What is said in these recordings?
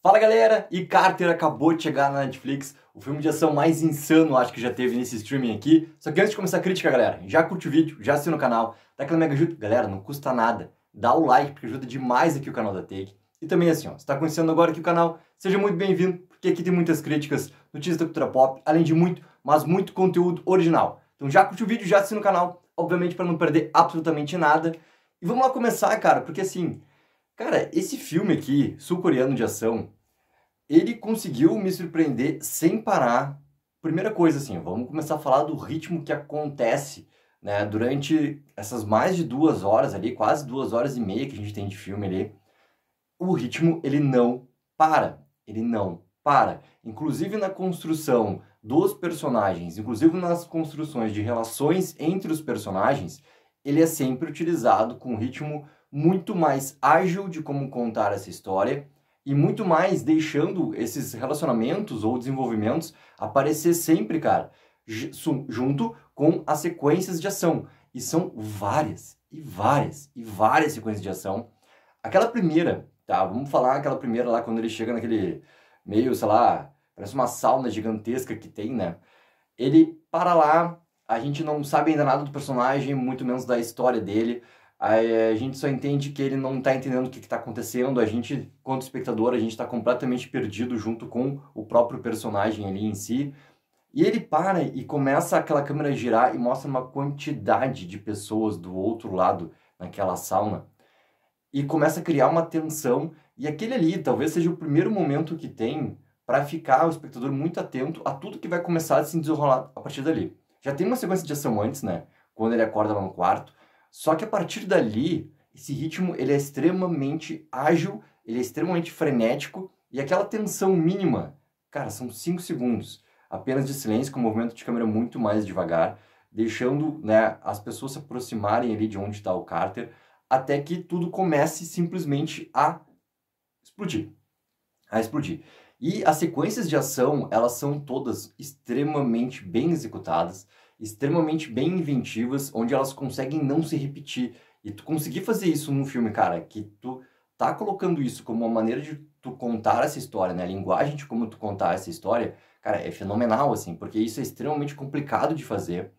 Fala galera! E Carter acabou de chegar na Netflix, o filme de ação mais insano acho que já teve nesse streaming aqui. Só que antes de começar a crítica, galera, já curte o vídeo, já assina o canal, dá aquela mega ajuda. Galera, não custa nada, dá o like porque ajuda demais aqui o canal da Take. E também assim, ó, está conhecendo agora aqui o canal, seja muito bem-vindo, porque aqui tem muitas críticas, notícias da cultura pop, além de muito, mas muito conteúdo original. Então já curte o vídeo, já assina o canal, obviamente para não perder absolutamente nada. E vamos lá começar, cara, porque assim, Cara, esse filme aqui, sul-coreano de ação, ele conseguiu me surpreender sem parar. Primeira coisa, assim, vamos começar a falar do ritmo que acontece né, durante essas mais de duas horas ali, quase duas horas e meia que a gente tem de filme ali. O ritmo, ele não para. Ele não para. Inclusive na construção dos personagens, inclusive nas construções de relações entre os personagens, ele é sempre utilizado com um ritmo muito mais ágil de como contar essa história e muito mais deixando esses relacionamentos ou desenvolvimentos aparecer sempre, cara, junto com as sequências de ação. E são várias, e várias, e várias sequências de ação. Aquela primeira, tá? Vamos falar aquela primeira lá quando ele chega naquele meio, sei lá, parece uma sauna gigantesca que tem, né? Ele para lá, a gente não sabe ainda nada do personagem, muito menos da história dele. É, a gente só entende que ele não está entendendo o que está acontecendo. A gente, quanto espectador, a gente está completamente perdido junto com o próprio personagem ali em si. E ele para e começa aquela câmera girar e mostra uma quantidade de pessoas do outro lado naquela sauna. E começa a criar uma tensão. E aquele ali talvez seja o primeiro momento que tem para ficar o espectador muito atento a tudo que vai começar a se desenrolar a partir dali. Já tem uma sequência de ação antes, né? Quando ele acorda lá no quarto só que a partir dali, esse ritmo ele é extremamente ágil, ele é extremamente frenético e aquela tensão mínima, cara, são 5 segundos apenas de silêncio com o movimento de câmera muito mais devagar, deixando né, as pessoas se aproximarem ali de onde está o cárter, até que tudo comece simplesmente a explodir, a explodir. E as sequências de ação elas são todas extremamente bem executadas, extremamente bem inventivas, onde elas conseguem não se repetir. E tu conseguir fazer isso num filme, cara, que tu tá colocando isso como uma maneira de tu contar essa história, né? A linguagem de como tu contar essa história, cara, é fenomenal, assim, porque isso é extremamente complicado de fazer.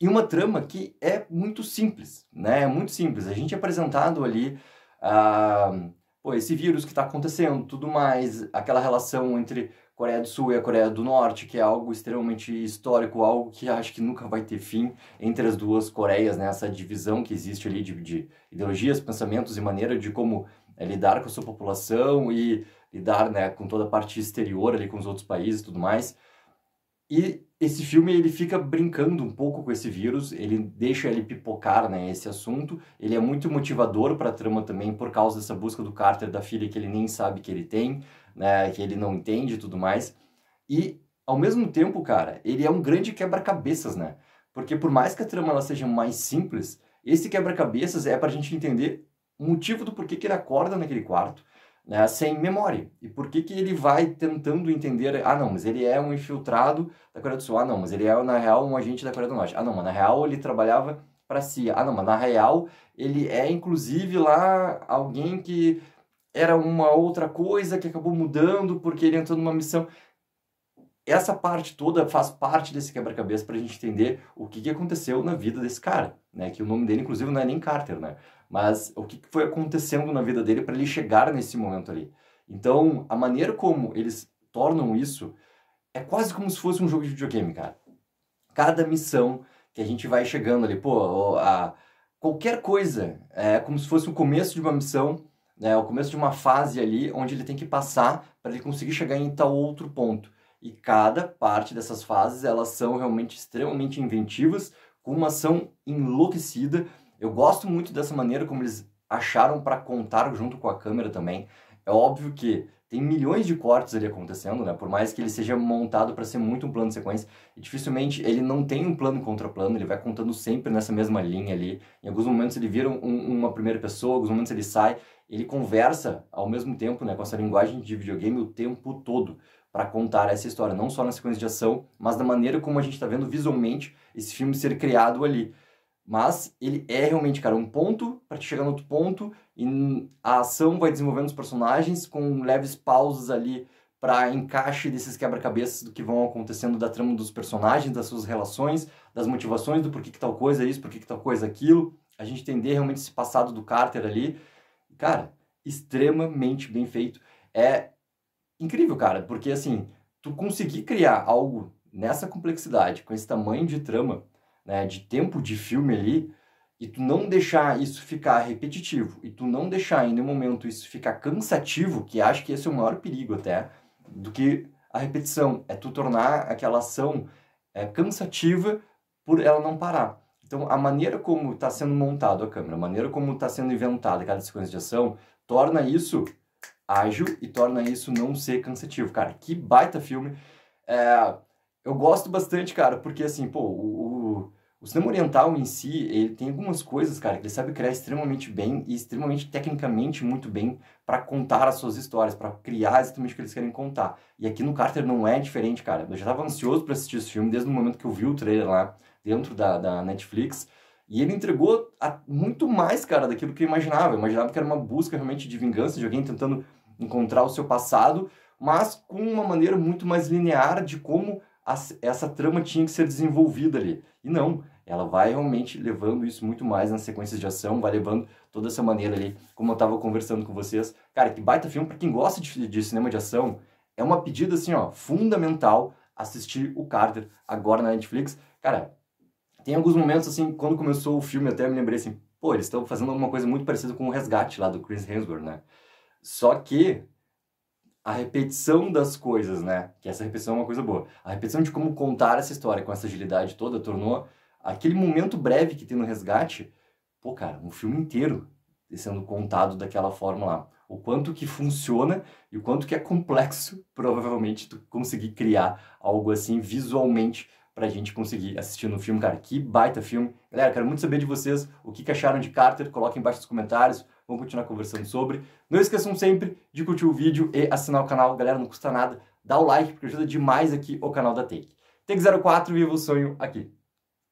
E uma trama que é muito simples, né? É muito simples. A gente é apresentado ali. Uh, pô, esse vírus que está acontecendo, tudo mais, aquela relação entre Coreia do Sul e a Coreia do Norte, que é algo extremamente histórico, algo que acho que nunca vai ter fim entre as duas Coreias, né? Essa divisão que existe ali de, de ideologias, pensamentos e maneira de como é, lidar com a sua população e lidar né, com toda a parte exterior ali com os outros países e tudo mais. E esse filme ele fica brincando um pouco com esse vírus, ele deixa ele pipocar né, esse assunto, ele é muito motivador para a trama também por causa dessa busca do Carter da filha que ele nem sabe que ele tem, né, que ele não entende e tudo mais. E, ao mesmo tempo, cara, ele é um grande quebra-cabeças, né? Porque por mais que a trama ela seja mais simples, esse quebra-cabeças é para a gente entender o motivo do porquê que ele acorda naquele quarto, né, sem memória. E por que, que ele vai tentando entender, ah não, mas ele é um infiltrado da Coreia do Sul, ah não, mas ele é na real um agente da Coreia do Norte, ah não, mas na real ele trabalhava para si ah não, mas na real ele é inclusive lá alguém que era uma outra coisa que acabou mudando porque ele entrou numa missão. Essa parte toda faz parte desse quebra-cabeça para a gente entender o que, que aconteceu na vida desse cara, né? Que o nome dele, inclusive, não é nem Carter, né? Mas o que, que foi acontecendo na vida dele para ele chegar nesse momento ali. Então, a maneira como eles tornam isso é quase como se fosse um jogo de videogame, cara. Cada missão que a gente vai chegando ali, pô, a, qualquer coisa é como se fosse o começo de uma missão né, é o começo de uma fase ali onde ele tem que passar para ele conseguir chegar em tal outro ponto. E cada parte dessas fases, elas são realmente extremamente inventivas, com uma ação enlouquecida. Eu gosto muito dessa maneira como eles acharam para contar junto com a câmera também. É óbvio que tem milhões de cortes ali acontecendo, né? Por mais que ele seja montado para ser muito um plano de sequência, dificilmente ele não tem um plano contra plano, ele vai contando sempre nessa mesma linha ali. Em alguns momentos ele vira um, uma primeira pessoa, em alguns momentos ele sai, ele conversa ao mesmo tempo, né, com essa linguagem de videogame o tempo todo para contar essa história, não só na sequência de ação, mas da maneira como a gente está vendo visualmente esse filme ser criado ali. Mas ele é realmente, cara, um ponto para te chegar no outro ponto e a ação vai desenvolvendo os personagens com leves pausas ali para encaixe desses quebra-cabeças do que vão acontecendo da trama dos personagens, das suas relações, das motivações do porquê que tal coisa é isso, porquê que tal coisa é aquilo. A gente entender realmente esse passado do Carter ali. Cara, extremamente bem feito. É incrível, cara, porque assim, tu conseguir criar algo nessa complexidade, com esse tamanho de trama, né, de tempo de filme ali, e tu não deixar isso ficar repetitivo, e tu não deixar em nenhum momento isso ficar cansativo, que acho que esse é o maior perigo até, do que a repetição, é tu tornar aquela ação é, cansativa por ela não parar. Então, a maneira como está sendo montado a câmera, a maneira como está sendo inventada cada sequência de ação, torna isso ágil e torna isso não ser cansativo. Cara, que baita filme. É, eu gosto bastante, cara, porque assim, pô, o, o cinema oriental em si, ele tem algumas coisas, cara, que ele sabe criar extremamente bem e extremamente tecnicamente muito bem para contar as suas histórias, para criar exatamente o que eles querem contar. E aqui no Carter não é diferente, cara. Eu já estava ansioso para assistir esse filme desde o momento que eu vi o trailer lá dentro da, da Netflix. E ele entregou a, muito mais, cara, daquilo que eu imaginava. Eu imaginava que era uma busca realmente de vingança, de alguém tentando encontrar o seu passado, mas com uma maneira muito mais linear de como essa trama tinha que ser desenvolvida ali. E não, ela vai realmente levando isso muito mais nas sequências de ação, vai levando toda essa maneira ali, como eu estava conversando com vocês. Cara, que baita filme para quem gosta de, de, cinema de ação. É uma pedida, assim, ó, fundamental assistir o Carter agora na Netflix. Cara, tem alguns momentos, assim, quando começou o filme, até me lembrei assim, pô, eles estão fazendo alguma coisa muito parecida com o Resgate lá do Chris Hemsworth, né? Só que a repetição das coisas, né? Que essa repetição é uma coisa boa. A repetição de como contar essa história com essa agilidade toda tornou aquele momento breve que tem no resgate, pô, cara, um filme inteiro sendo contado daquela forma lá. O quanto que funciona e o quanto que é complexo, provavelmente, tu conseguir criar algo assim visualmente pra gente conseguir assistir no filme, cara. Que baita filme. Galera, quero muito saber de vocês o que, que acharam de Carter. Coloquem embaixo nos comentários. Vamos continuar conversando sobre. Não esqueçam sempre de curtir o vídeo e assinar o canal. Galera, não custa nada. Dá o like, porque ajuda demais aqui o canal da Take. Take 04, viva o sonho aqui.